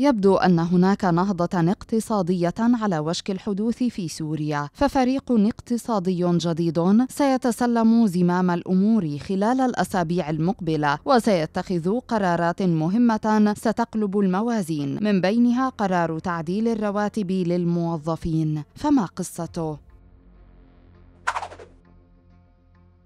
يبدو أن هناك نهضة اقتصادية على وشك الحدوث في سوريا، ففريق اقتصادي جديد سيتسلم زمام الأمور خلال الأسابيع المقبلة، وسيتخذ قرارات مهمة ستقلب الموازين، من بينها قرار تعديل الرواتب للموظفين، فما قصته؟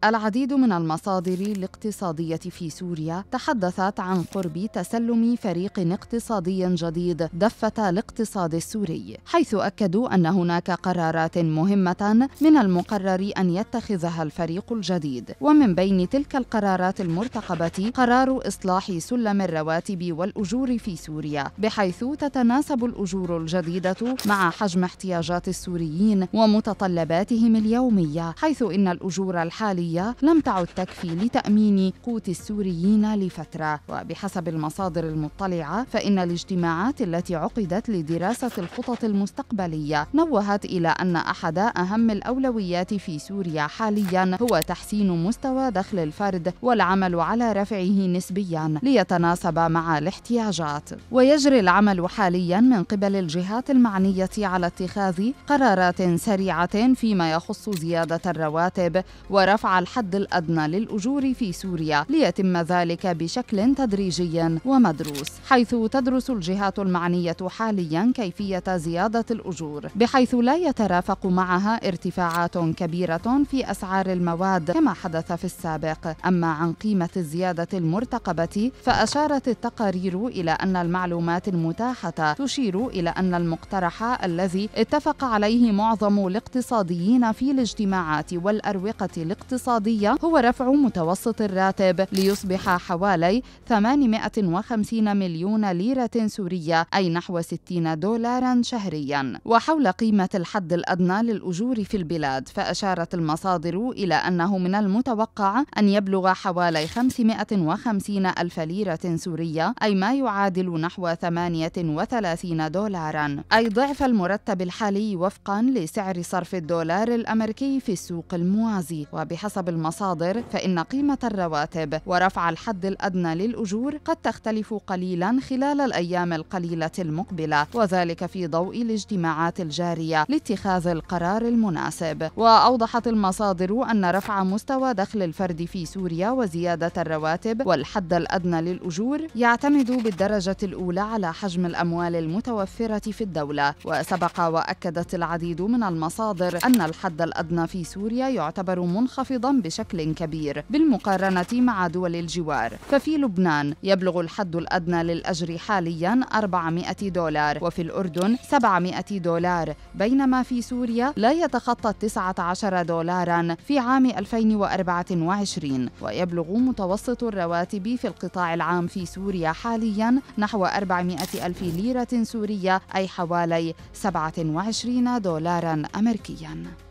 العديد من المصادر الاقتصادية في سوريا تحدثت عن قرب تسلم فريق اقتصادي جديد دفة الاقتصاد السوري، حيث أكدوا أن هناك قرارات مهمة من المقرر أن يتخذها الفريق الجديد، ومن بين تلك القرارات المرتقبة قرار إصلاح سلم الرواتب والأجور في سوريا، بحيث تتناسب الأجور الجديدة مع حجم احتياجات السوريين ومتطلباتهم اليومية، حيث إن الأجور الحالية السورية لم تعد تكفي لتأمين قوت السوريين لفترة وبحسب المصادر المطلعة فإن الاجتماعات التي عقدت لدراسة الخطط المستقبلية نوهت إلى أن أحد أهم الأولويات في سوريا حاليا هو تحسين مستوى دخل الفرد والعمل على رفعه نسبيا ليتناسب مع الاحتياجات ويجري العمل حاليا من قبل الجهات المعنية على اتخاذ قرارات سريعة فيما يخص زيادة الرواتب ورفع الحد الأدنى للأجور في سوريا ليتم ذلك بشكل تدريجي ومدروس حيث تدرس الجهات المعنية حاليا كيفية زيادة الأجور بحيث لا يترافق معها ارتفاعات كبيرة في أسعار المواد كما حدث في السابق أما عن قيمة الزيادة المرتقبة فأشارت التقارير إلى أن المعلومات المتاحة تشير إلى أن المقترح الذي اتفق عليه معظم الاقتصاديين في الاجتماعات والأروقة الاقتصادية الاقتصادية هو رفع متوسط الراتب ليصبح حوالي 850 مليون ليرة سورية أي نحو 60 دولارا شهريا وحول قيمة الحد الأدنى للأجور في البلاد فأشارت المصادر إلى أنه من المتوقع أن يبلغ حوالي 550 ألف ليرة سورية أي ما يعادل نحو 38 دولارا أي ضعف المرتب الحالي وفقا لسعر صرف الدولار الأمريكي في السوق الموازي وبحسب بحسب المصادر فإن قيمة الرواتب ورفع الحد الأدنى للأجور قد تختلف قليلا خلال الأيام القليلة المقبلة وذلك في ضوء الاجتماعات الجارية لاتخاذ القرار المناسب وأوضحت المصادر أن رفع مستوى دخل الفرد في سوريا وزيادة الرواتب والحد الأدنى للأجور يعتمد بالدرجة الأولى على حجم الأموال المتوفرة في الدولة وسبق وأكدت العديد من المصادر أن الحد الأدنى في سوريا يعتبر منخفضا أيضا بشكل كبير بالمقارنة مع دول الجوار ففي لبنان يبلغ الحد الأدنى للأجر حاليا 400 دولار وفي الأردن 700 دولار بينما في سوريا لا يتخطى 19 دولارا في عام 2024 ويبلغ متوسط الرواتب في القطاع العام في سوريا حاليا نحو 400 ألف ليرة سورية أي حوالي 27 دولارا أمريكيا